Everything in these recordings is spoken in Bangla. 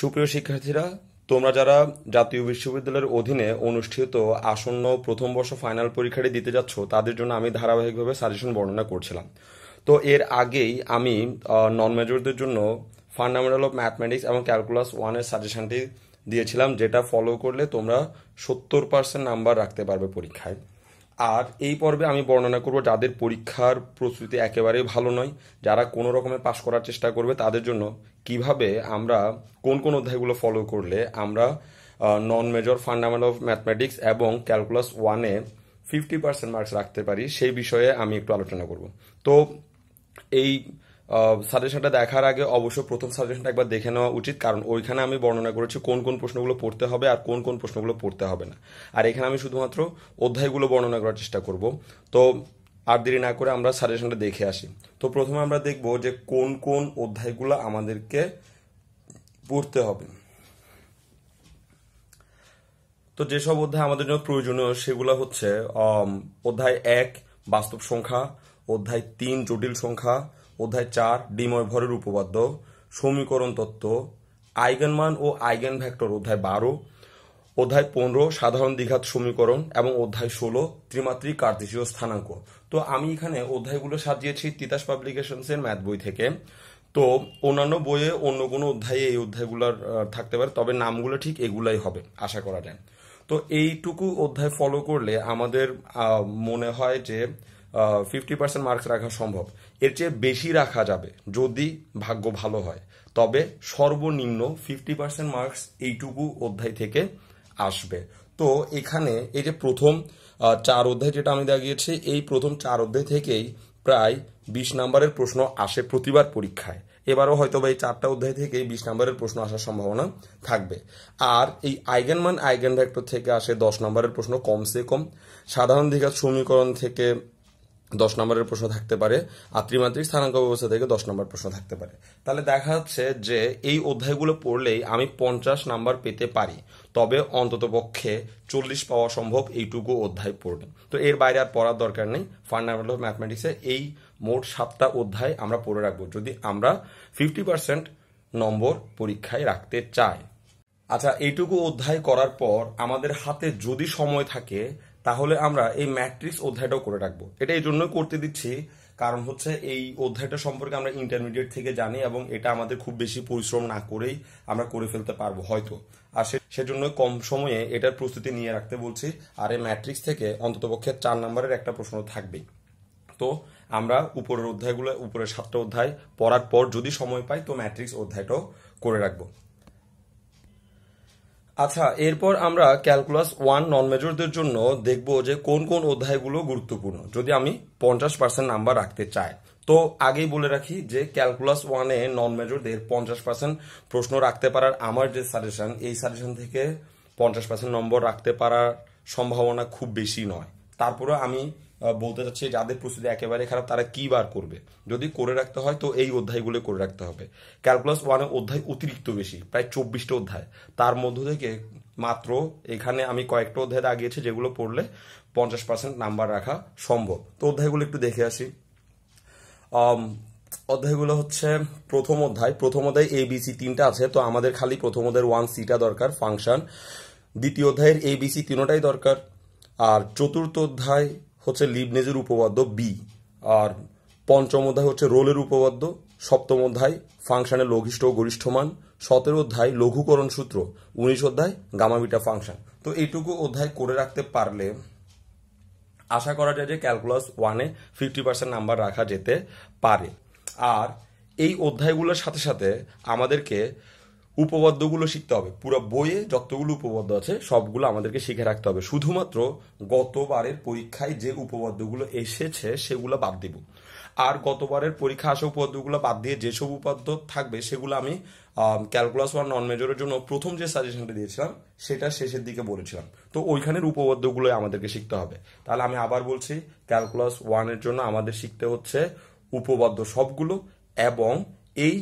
সুপ্রিয় শিক্ষার্থীরা তোমরা যারা জাতীয় বিশ্ববিদ্যালয়ের অধীনে অনুষ্ঠিত আসন্ন প্রথম বর্ষ ফাইনাল পরীক্ষাটি দিতে যাচ্ছ তাদের জন্য আমি ধারাবাহিকভাবে সাজেশন বর্ণনা করছিলাম তো এর আগেই আমি নন মেজরদের জন্য ফান্ডামেন্টাল অফ ম্যাথমেটিক্স এবং ক্যালকুলাস ওয়ানের সাজেশনটি দিয়েছিলাম যেটা ফলো করলে তোমরা সত্তর পার্সেন্ট নাম্বার রাখতে পারবে পরীক্ষায় আর এই পর্বে আমি বর্ণনা করব যাদের পরীক্ষার প্রস্তুতি একেবারেই ভালো নয় যারা কোনো রকমের পাশ করার চেষ্টা করবে তাদের জন্য কিভাবে আমরা কোন কোন অধ্যায়গুলো ফলো করলে আমরা non major fundamental of mathematics এবং ক্যালকুলাস ওয়ানে ফিফটি পার্সেন্ট মার্কস রাখতে পারি সেই বিষয়ে আমি একটু আলোচনা করব তো এই সাজেশনটা দেখার আগে অবশ্য প্রথম সাজেশনটা একবার দেখে নেওয়া উচিত কারণ ওইখানে আমি বর্ণনা করেছি কোন কোন প্রশ্নগুলো পড়তে হবে আর কোন কোন প্রশ্নগুলো পড়তে হবে না আর এখানে আমি শুধুমাত্র অধ্যায়গুলো বর্ণনা করার চেষ্টা করব তো আর দেরি না করে আমরা সাজেশনটা দেখে আসি তো প্রথমে আমরা দেখব যে কোন কোন অধ্যায়গুলো আমাদেরকে পড়তে হবে তো যেসব অধ্যায় আমাদের জন্য প্রয়োজনীয় সেগুলো হচ্ছে অধ্যায় এক বাস্তব সংখ্যা অধ্যায় তিন জটিল সংখ্যা অধ্যায় চার ডিময় ভরের উপপাদ্য সমীকরণ তত্ত্ব আইগেনমান ও আইগেন ভ্যাক্টর অধ্যায় বারো অধ্যায় পনেরো সাধারণ দ্বিঘাত সমীকরণ এবং অধ্যায় ষোলো ত্রিমাত্রিক কার্তেশীয় স্থানাঙ্ক তো আমি এখানে অধ্যায়গুলো সাজিয়েছি তিতাস পাবলিকেশনসের ম্যাথ বই থেকে তো অন্যান্য বইয়ে অন্য কোনো অধ্যায়ে এই অধ্যায়গুলোর থাকতে পারে তবে নামগুলো ঠিক এগুলাই হবে আশা করা যায় তো এইটুকু অধ্যায় ফলো করলে আমাদের মনে হয় যে ফিফটি পার্সেন্ট মার্কস রাখা সম্ভব এর চেয়ে বেশি রাখা যাবে যদি ভাগ্য ভালো হয় তবে সর্বনিম্ন ফিফটি পার্সেন্ট মার্কস এইটুকু অধ্যায় থেকে আসবে তো এখানে এই যে প্রথম চার অধ্যায় যেটা আমি দাঁড়িয়েছি এই প্রথম চার অধ্যায় থেকেই প্রায় বিশ নাম্বারের প্রশ্ন আসে প্রতিবার পরীক্ষায় এবারও হয়তো বা এই চারটা অধ্যায় থেকেই বিশ নম্বরের প্রশ্ন আসার সম্ভাবনা থাকবে আর এই আইগেন মান আইগেন ভ্যাক্টর থেকে আসে দশ নম্বরের প্রশ্ন কমসে কম সাধারণ দীঘার সমীকরণ থেকে দশ নম্বরের প্রশ্ন থাকতে পারে আত্রিমাত্রিক স্থানাঙ্ক ব্যবস্থা থেকে দশ নম্বর প্রশ্ন থাকতে পারে তাহলে দেখা যাচ্ছে যে এই অধ্যায়গুলো পড়লেই আমি পঞ্চাশ নাম্বার পেতে পারি তবে অন্তত পক্ষে চল্লিশ পাওয়া সম্ভব এইটুকু অধ্যায় পড়লে তো এর বাইরে আর পড়ার দরকার নেই ফান্ডামেন্টাল অফ এই মোট সাতটা অধ্যায় আমরা পড়ে রাখবো যদি আমরা ফিফটি পার্সেন্ট নম্বর পরীক্ষায় রাখতে চাই আচ্ছা এইটুকু অধ্যায় করার পর আমাদের হাতে যদি সময় থাকে তাহলে আমরা এই ম্যাট্রিক্স অধ্যায়টাও করে রাখবো এটা এই জন্য করতে দিচ্ছি কারণ হচ্ছে এই অধ্যায়টা সম্পর্কে আমরা ইন্টারমিডিয়েট থেকে জানি এবং এটা আমাদের খুব বেশি পরিশ্রম না করেই আমরা করে ফেলতে পারবো হয়তো আর সেজন্য কম সময়ে এটার প্রস্তুতি নিয়ে রাখতে বলছি আর এই ম্যাট্রিক্স থেকে অন্ততপক্ষে চার নম্বরের একটা প্রশ্ন থাকবেই তো আমরা উপরের অধ্যায়গুলো উপরের সাতটা অধ্যায় পড়ার পর যদি সময় পাই তো ম্যাট্রিক্স অধ্যায়টাও করে রাখবো আচ্ছা এরপর আমরা ক্যালকুলাস ওয়ান নন মেজরদের জন্য দেখব যে কোন কোন অধ্যায়গুলো গুরুত্বপূর্ণ যদি আমি পঞ্চাশ পার্সেন্ট নাম্বার রাখতে চাই তো আগেই বলে রাখি যে ক্যালকুলাস ওয়ানে নন মেজরদের পঞ্চাশ পার্সেন্ট প্রশ্ন রাখতে পারার আমার যে সাজেশন এই সাজেশন থেকে পঞ্চাশ পার্সেন্ট নম্বর রাখতে পারার সম্ভাবনা খুব বেশি নয় তারপরে আমি বলতে চাচ্ছি যাদের প্রস্তুতি একেবারে খারাপ তারা কী বার করবে যদি করে রাখতে হয় তো এই অধ্যায়গুলো করে রাখতে হবে ক্যালকুলাস ওয়ানের অধ্যায় অতিরিক্ত বেশি প্রায় চব্বিশটা অধ্যায় তার মধ্য থেকে মাত্র এখানে আমি কয়েকটা অধ্যায় দাগিয়েছি যেগুলো পড়লে পঞ্চাশ পার্সেন্ট নাম্বার রাখা সম্ভব তো অধ্যায়গুলো একটু দেখে আসি অধ্যায়গুলো হচ্ছে প্রথম অধ্যায় প্রথম অধ্যায় এ বিসি তিনটা আছে তো আমাদের খালি প্রথম অধ্যায়ের ওয়ান সিটা দরকার ফাংশন দ্বিতীয় অধ্যায়ের এ বিসি তিনোটাই দরকার আর চতুর্থ অধ্যায় হচ্ছে লিবনেজের উপপাদ্য বি আর পঞ্চম অধ্যায় হচ্ছে রোলের উপপাদ্য সপ্তম অধ্যায় ফাংশনের লঘিষ্ঠ ও গরিষ্ঠ মান সতেরো অধ্যায় লঘুকরণ সূত্র উনিশ অধ্যায় গামাবিটা ফাংশন তো এইটুকু অধ্যায় করে রাখতে পারলে আশা করা যায় যে ক্যালকুলাস ওয়ানে ফিফটি পার্সেন্ট নাম্বার রাখা যেতে পারে আর এই অধ্যায়গুলোর সাথে সাথে আমাদেরকে উপপাদ্যগুলো শিখতে হবে পুরো বইয়ে যতগুলো উপপাদ্য আছে সবগুলো আমাদেরকে শিখে রাখতে হবে শুধুমাত্র গতবারের পরীক্ষায় যে উপপাদ্যগুলো এসেছে সেগুলো বাদ দিব আর গতবারের পরীক্ষা আসা উপপাদ্যগুলো বাদ দিয়ে যেসব উপাদ্য থাকবে সেগুলো আমি ক্যালকুলাস ওয়ান নন মেজরের জন্য প্রথম যে সাজেশনটা দিয়েছিলাম সেটা শেষের দিকে বলেছিলাম তো ওইখানের উপপাদ্যগুলোই আমাদেরকে শিখতে হবে তাহলে আমি আবার বলছি ক্যালকুলাস ওয়ানের জন্য আমাদের শিখতে হচ্ছে উপপাদ্য সবগুলো এবং এই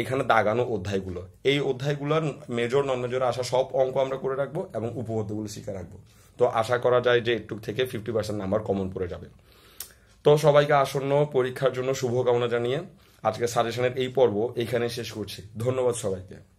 এখানে দাগানো অধ্যায়গুলো এই অধ্যায়গুলোর মেজর নন মেজর আসা সব অঙ্ক আমরা করে রাখবো এবং উপপদ্যগুলো শিখে রাখবো তো আশা করা যায় যে একটু থেকে ফিফটি পার্সেন্ট নাম্বার কমন পড়ে যাবে তো সবাইকে আসন্ন পরীক্ষার জন্য শুভকামনা জানিয়ে আজকে সাজেশনের এই পর্ব এখানে শেষ করছি ধন্যবাদ সবাইকে